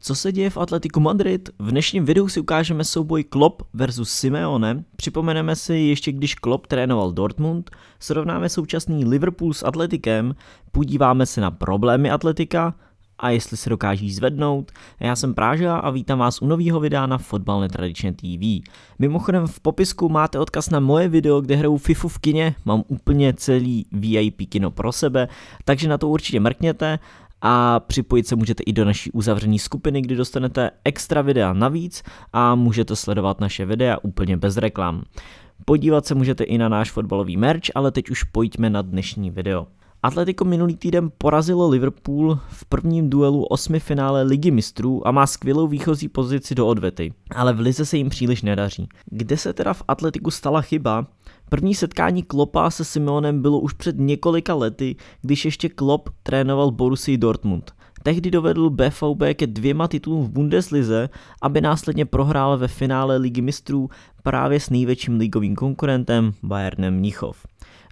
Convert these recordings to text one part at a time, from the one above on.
Co se děje v Atletiku Madrid? V dnešním videu si ukážeme souboj Klopp versus Simeone, připomeneme si ještě když Klopp trénoval Dortmund, srovnáme současný Liverpool s Atletikem, podíváme se na problémy Atletika a jestli se dokáží zvednout. Já jsem Práža a vítám vás u nového videa na Fotbal Netradičně TV. Mimochodem v popisku máte odkaz na moje video, kde hraju FIFU v kině, mám úplně celý VIP kino pro sebe, takže na to určitě mrkněte a připojit se můžete i do naší uzavřené skupiny, kdy dostanete extra videa navíc a můžete sledovat naše videa úplně bez reklam. Podívat se můžete i na náš fotbalový merch, ale teď už pojďme na dnešní video. Atletico minulý týden porazilo Liverpool v prvním duelu osmi finále Ligy mistrů a má skvělou výchozí pozici do odvety, ale v lize se jim příliš nedaří. Kde se teda v Atletiku stala chyba? První setkání Klopa se Simeonem bylo už před několika lety, když ještě Klop trénoval Borussia Dortmund. Tehdy dovedl BVB ke dvěma titulům v Bundeslize, aby následně prohrál ve finále Ligy mistrů právě s největším ligovým konkurentem Bayernem Mnichov.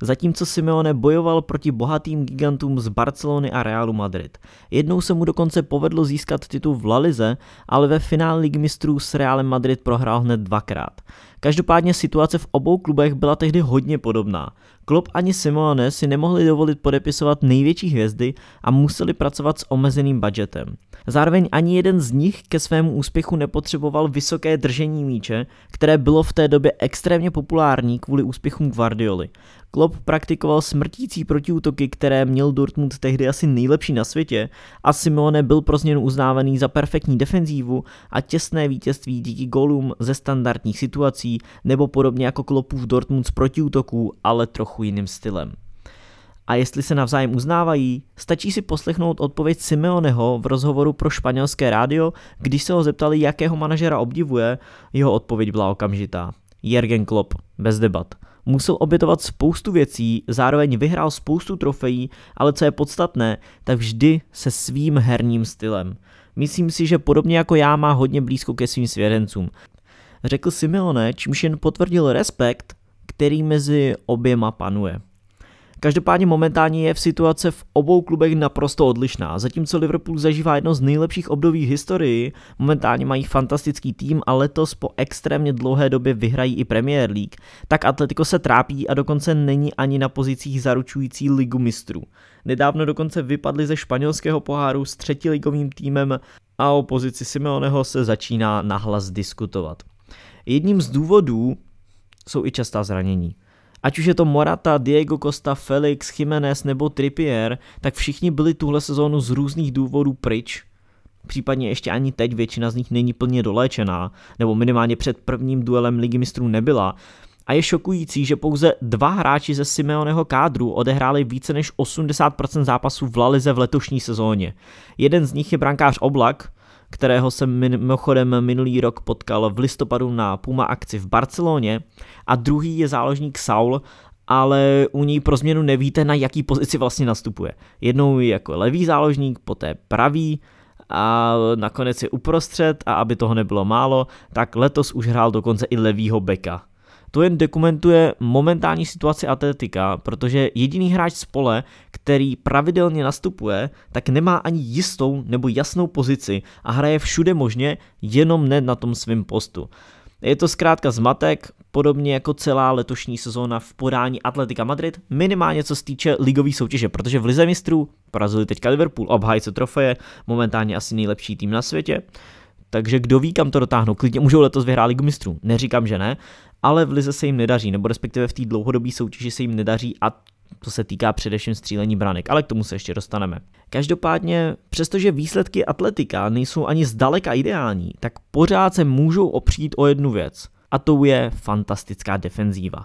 Zatímco Simeone bojoval proti bohatým gigantům z Barcelony a Realu Madrid. Jednou se mu dokonce povedlo získat titul v lalize, ale ve finále Ligy mistrů s Realem Madrid prohrál hned dvakrát. Každopádně situace v obou klubech byla tehdy hodně podobná. Klub ani Simeone si nemohli dovolit podepisovat největší hvězdy a museli pracovat s omezeným budgetem. Zároveň ani jeden z nich ke svému úspěchu nepotřeboval vysoké držení míče, které bylo bylo v té době extrémně populární kvůli úspěchům Guardioli. Klopp praktikoval smrtící protiútoky, které měl Dortmund tehdy asi nejlepší na světě a Simone byl pro změnu uznávaný za perfektní defenzívu a těsné vítězství díky golům ze standardních situací nebo podobně jako Kloppův Dortmund z protiútoků, ale trochu jiným stylem a jestli se navzájem uznávají, stačí si poslechnout odpověď Simeoneho v rozhovoru pro španělské rádio, když se ho zeptali, jakého manažera obdivuje, jeho odpověď byla okamžitá. Jürgen Klopp, bez debat. Musel obětovat spoustu věcí, zároveň vyhrál spoustu trofejí, ale co je podstatné, tak vždy se svým herním stylem. Myslím si, že podobně jako já má hodně blízko ke svým svěřencům. Řekl Simeone, čímž jen potvrdil respekt, který mezi oběma panuje. Každopádně momentálně je v situace v obou klubech naprosto odlišná. Zatímco Liverpool zažívá jedno z nejlepších období v historii, momentálně mají fantastický tým a letos po extrémně dlouhé době vyhrají i Premier League, tak Atletico se trápí a dokonce není ani na pozicích zaručující ligu mistrů. Nedávno dokonce vypadli ze španělského poháru s třetí ligovým týmem a o pozici Simeoneho se začíná nahlas diskutovat. Jedním z důvodů jsou i častá zranění. Ať už je to Morata, Diego Costa, Felix, Jiménez nebo Trippier, tak všichni byli tuhle sezónu z různých důvodů pryč. Případně ještě ani teď většina z nich není plně doléčená, nebo minimálně před prvním duelem Ligy mistrů nebyla. A je šokující, že pouze dva hráči ze Simeoneho kádru odehráli více než 80% zápasů v Lalize Lize v letošní sezóně. Jeden z nich je brankář Oblak, kterého jsem mimochodem minulý rok potkal v listopadu na Puma akci v Barceloně a druhý je záložník Saul, ale u něj pro změnu nevíte, na jaký pozici vlastně nastupuje. Jednou je jako levý záložník, poté pravý, a nakonec je uprostřed a aby toho nebylo málo, tak letos už hrál dokonce i levýho beka. To jen dokumentuje momentální situaci Atletika, protože jediný hráč z pole, který pravidelně nastupuje, tak nemá ani jistou nebo jasnou pozici a hraje všude možně, jenom ne na tom svém postu. Je to zkrátka zmatek, podobně jako celá letošní sezóna v podání Atletika Madrid, minimálně co se týče ligové soutěže, protože v Lize mistrů porazili teďka Liverpool, obhájce trofeje, momentálně asi nejlepší tým na světě. Takže kdo ví, kam to dotáhnou. Klidně můžou letos vyhrát Ligu mistrů. Neříkám, že ne, ale v Lize se jim nedaří, nebo respektive v té dlouhodobé soutěži se jim nedaří a to se týká především střílení branek, ale k tomu se ještě dostaneme. Každopádně, přestože výsledky atletika nejsou ani zdaleka ideální, tak pořád se můžou opřít o jednu věc, a to je fantastická defenzíva.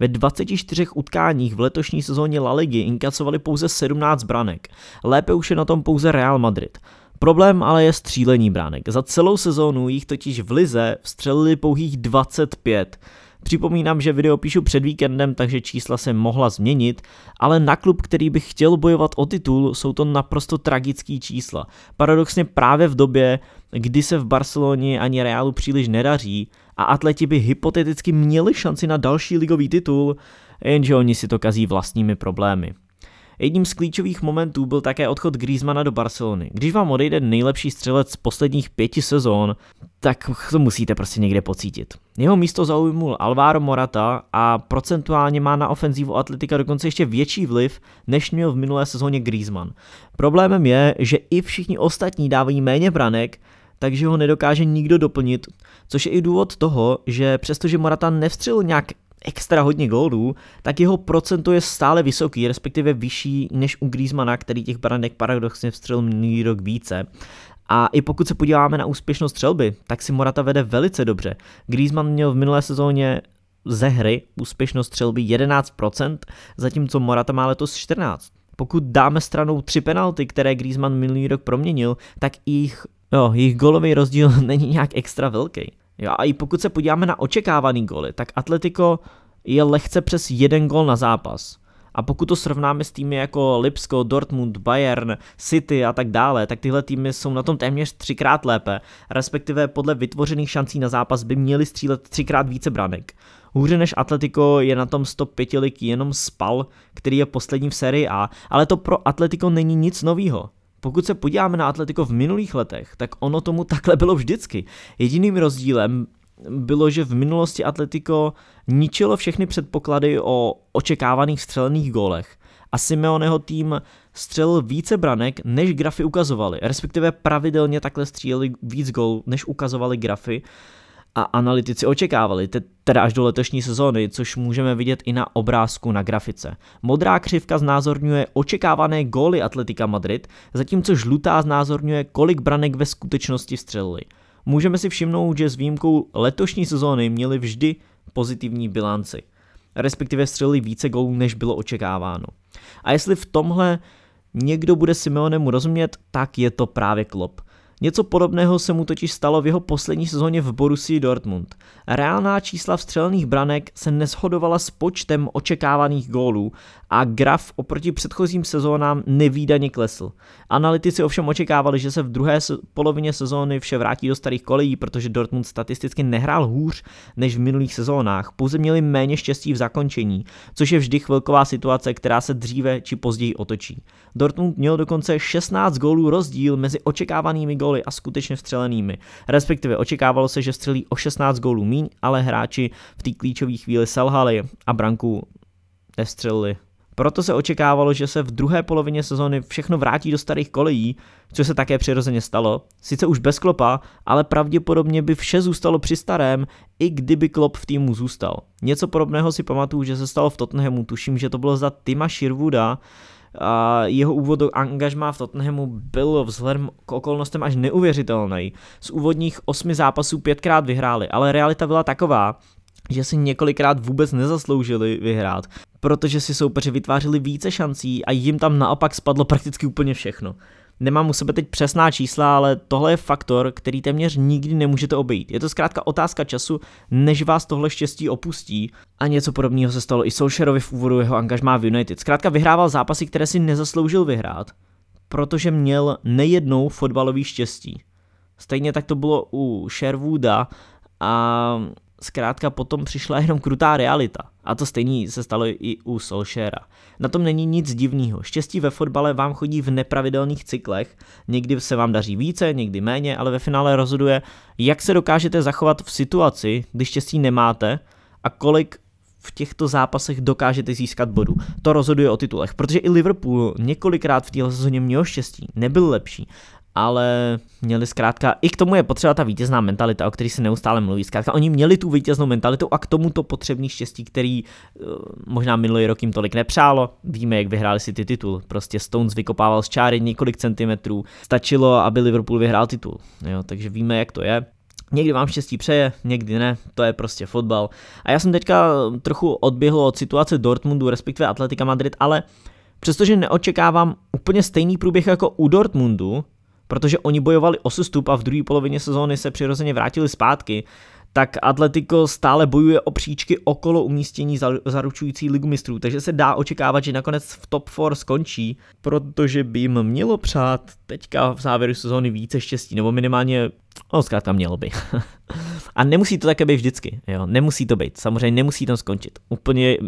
Ve 24 utkáních v letošní sezóně La Ligy inkasovali pouze 17 branek. Lépe už je na tom pouze Real Madrid. Problém ale je střílení bránek. Za celou sezónu jich totiž v Lize vstřelili pouhých 25. Připomínám, že video píšu před víkendem, takže čísla se mohla změnit, ale na klub, který bych chtěl bojovat o titul, jsou to naprosto tragické čísla. Paradoxně právě v době, kdy se v Barceloně ani Realu příliš nedaří a atleti by hypoteticky měli šanci na další ligový titul, jenže oni si to kazí vlastními problémy. Jedním z klíčových momentů byl také odchod Griezmana do Barcelony. Když vám odejde nejlepší střelec z posledních pěti sezón, tak to musíte prostě někde pocítit. Jeho místo zaujmul Alvaro Morata a procentuálně má na ofenzívu Atletika dokonce ještě větší vliv, než měl v minulé sezóně Griezmann. Problémem je, že i všichni ostatní dávají méně branek, takže ho nedokáže nikdo doplnit, což je i důvod toho, že přestože Morata nevstřelil nějak extra hodně gólů, tak jeho procento je stále vysoký, respektive vyšší než u Griezmana, který těch branek paradoxně vstřelil minulý rok více. A i pokud se podíváme na úspěšnost střelby, tak si Morata vede velice dobře. Griezmann měl v minulé sezóně ze hry úspěšnost střelby 11%, zatímco Morata má letos 14%. Pokud dáme stranou tři penalty, které Griezmann minulý rok proměnil, tak jejich, jo, no, jejich golový rozdíl není nějak extra velký. Jo, a i pokud se podíváme na očekávaný goly, tak Atletico je lehce přes jeden gol na zápas. A pokud to srovnáme s týmy jako Lipsko, Dortmund, Bayern, City a tak dále, tak tyhle týmy jsou na tom téměř třikrát lépe, respektive podle vytvořených šancí na zápas by měli střílet třikrát více branek. Hůře než Atletico je na tom 105 lik jenom Spal, který je poslední v sérii A, ale to pro Atletico není nic novýho. Pokud se podíváme na Atletico v minulých letech, tak ono tomu takhle bylo vždycky. Jediným rozdílem bylo, že v minulosti Atletico ničilo všechny předpoklady o očekávaných střelených gólech a Simeoneho tým střelil více branek, než grafy ukazovali, respektive pravidelně takhle stříleli víc gólů, než ukazovali grafy. Uh, a analytici očekávali, teda až do letošní sezóny, což můžeme vidět i na obrázku na grafice. Modrá křivka znázorňuje očekávané góly Atletika Madrid, zatímco žlutá znázorňuje, kolik branek ve skutečnosti střelili. Můžeme si všimnout, že s výjimkou letošní sezóny měli vždy pozitivní bilanci, respektive střelili více gólů, než bylo očekáváno. A jestli v tomhle někdo bude Simeonemu rozumět, tak je to právě Klopp. Něco podobného se mu totiž stalo v jeho poslední sezóně v Borussii Dortmund. Reálná čísla vstřelených branek se neshodovala s počtem očekávaných gólů a graf oproti předchozím sezónám nevýdaně klesl. Analytici ovšem očekávali, že se v druhé polovině sezóny vše vrátí do starých kolejí, protože Dortmund statisticky nehrál hůř než v minulých sezónách, pouze měli méně štěstí v zakončení, což je vždy chvilková situace, která se dříve či později otočí. Dortmund měl dokonce 16 gólů rozdíl mezi očekávanými góly góly a skutečně vstřelenými. Respektive očekávalo se, že střelí o 16 gólů míň, ale hráči v té klíčové chvíli selhali a branku nestřelili. Proto se očekávalo, že se v druhé polovině sezóny všechno vrátí do starých kolejí, což se také přirozeně stalo. Sice už bez klopa, ale pravděpodobně by vše zůstalo při starém, i kdyby klop v týmu zůstal. Něco podobného si pamatuju, že se stalo v Tottenhamu, tuším, že to bylo za Tima Sherwooda, jeho úvod do angažmá v Tottenhamu byl vzhledem k okolnostem až neuvěřitelný. Z úvodních osmi zápasů pětkrát vyhráli, ale realita byla taková, že si několikrát vůbec nezasloužili vyhrát, protože si soupeři vytvářeli více šancí a jim tam naopak spadlo prakticky úplně všechno. Nemám u sebe teď přesná čísla, ale tohle je faktor, který téměř nikdy nemůžete obejít. Je to zkrátka otázka času, než vás tohle štěstí opustí. A něco podobného se stalo i Solskjaerovi v úvodu jeho angažmá v United. Zkrátka vyhrával zápasy, které si nezasloužil vyhrát, protože měl nejednou fotbalový štěstí. Stejně tak to bylo u Sherwooda a zkrátka potom přišla jenom krutá realita. A to stejně se stalo i u Solšera. Na tom není nic divného. Štěstí ve fotbale vám chodí v nepravidelných cyklech, někdy se vám daří více, někdy méně, ale ve finále rozhoduje, jak se dokážete zachovat v situaci, když štěstí nemáte a kolik v těchto zápasech dokážete získat bodů. To rozhoduje o titulech, protože i Liverpool několikrát v téhle sezóně měl štěstí, nebyl lepší ale měli zkrátka, i k tomu je potřeba ta vítězná mentalita, o které se neustále mluví. Zkrátka, oni měli tu vítěznou mentalitu a k tomu to potřebný štěstí, který eh, možná minulý rok jim tolik nepřálo. Víme, jak vyhráli si ty titul. Prostě Stones vykopával z čáry několik centimetrů. Stačilo, aby Liverpool vyhrál titul. Jo, takže víme, jak to je. Někdy vám štěstí přeje, někdy ne, to je prostě fotbal. A já jsem teďka trochu odběhl od situace Dortmundu, respektive Atletika Madrid, ale přestože neočekávám úplně stejný průběh jako u Dortmundu, protože oni bojovali o sestup a v druhé polovině sezóny se přirozeně vrátili zpátky, tak Atletico stále bojuje o příčky okolo umístění zaručující ligu mistrů, takže se dá očekávat, že nakonec v top 4 skončí, protože by jim mělo přát teďka v závěru sezóny více štěstí, nebo minimálně, no zkrátka mělo by. A nemusí to také být vždycky, jo, nemusí to být, samozřejmě nemusí tam skončit, úplně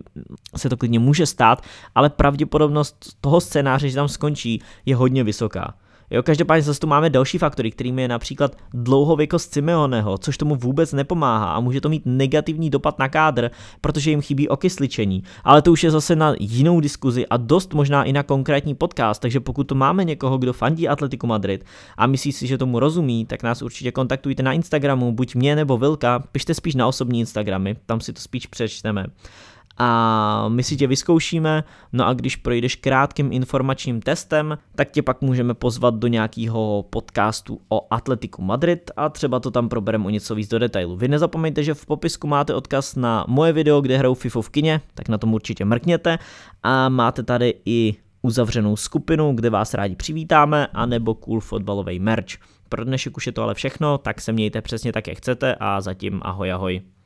se to klidně může stát, ale pravděpodobnost toho scénáře, že tam skončí, je hodně vysoká. Jo, každopádně zase tu máme další faktory, kterým je například dlouhověkost Simeoneho, což tomu vůbec nepomáhá a může to mít negativní dopad na kádr, protože jim chybí okysličení. Ale to už je zase na jinou diskuzi a dost možná i na konkrétní podcast, takže pokud tu máme někoho, kdo fandí Atletiku Madrid a myslí si, že tomu rozumí, tak nás určitě kontaktujte na Instagramu, buď mě nebo Vilka, pište spíš na osobní Instagramy, tam si to spíš přečteme a my si tě vyzkoušíme, no a když projdeš krátkým informačním testem, tak tě pak můžeme pozvat do nějakého podcastu o Atletiku Madrid a třeba to tam probereme o něco víc do detailu. Vy nezapomeňte, že v popisku máte odkaz na moje video, kde hrajou FIFO v kině, tak na tom určitě mrkněte a máte tady i uzavřenou skupinu, kde vás rádi přivítáme, anebo cool fotbalový merch. Pro dnešek už je to ale všechno, tak se mějte přesně tak, jak chcete a zatím ahoj ahoj.